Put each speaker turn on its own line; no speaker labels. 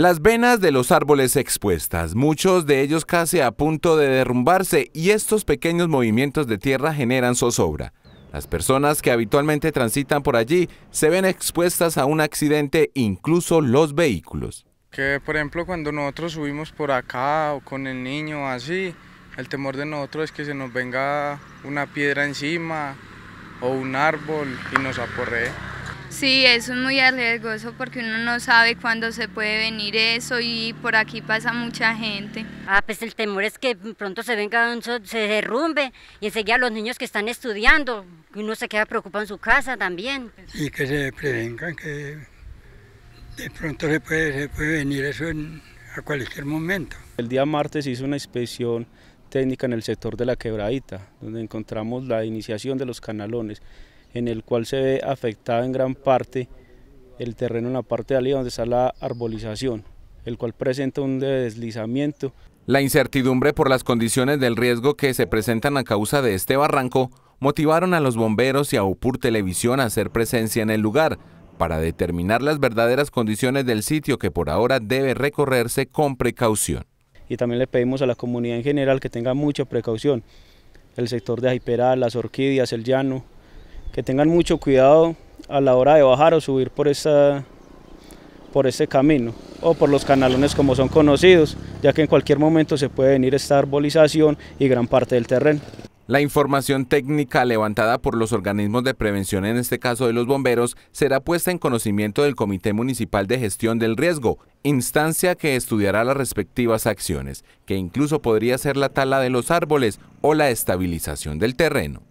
Las venas de los árboles expuestas, muchos de ellos casi a punto de derrumbarse y estos pequeños movimientos de tierra generan zozobra. Las personas que habitualmente transitan por allí se ven expuestas a un accidente, incluso los vehículos.
Que por ejemplo cuando nosotros subimos por acá o con el niño así, el temor de nosotros es que se nos venga una piedra encima o un árbol y nos aporree.
Sí, eso es muy arriesgoso porque uno no sabe cuándo se puede venir eso y por aquí pasa mucha gente. Ah, pues el temor es que pronto se venga,
se derrumbe y enseguida los niños que están estudiando, uno se queda preocupado en su casa también.
Y que se prevengan que de pronto se puede, puede venir eso a cualquier momento. El día martes hizo una inspección técnica en el sector de la quebradita, donde encontramos la iniciación de los canalones en el cual se ve afectado en gran parte el terreno en la parte de allí donde está la arbolización,
el cual presenta un deslizamiento. La incertidumbre por las condiciones del riesgo que se presentan a causa de este barranco motivaron a los bomberos y a UPUR Televisión a hacer presencia en el lugar para determinar las verdaderas condiciones del sitio que por ahora debe recorrerse con precaución.
Y también le pedimos a la comunidad en general que tenga mucha precaución. El sector de Ajiperá, las orquídeas, el llano, que tengan mucho cuidado a la hora de bajar o subir por, esta, por este camino o por los canalones como son conocidos, ya que en cualquier momento se puede venir esta arbolización y
gran parte del terreno. La información técnica levantada por los organismos de prevención, en este caso de los bomberos, será puesta en conocimiento del Comité Municipal de Gestión del Riesgo, instancia que estudiará las respectivas acciones, que incluso podría ser la tala de los árboles o la estabilización del terreno.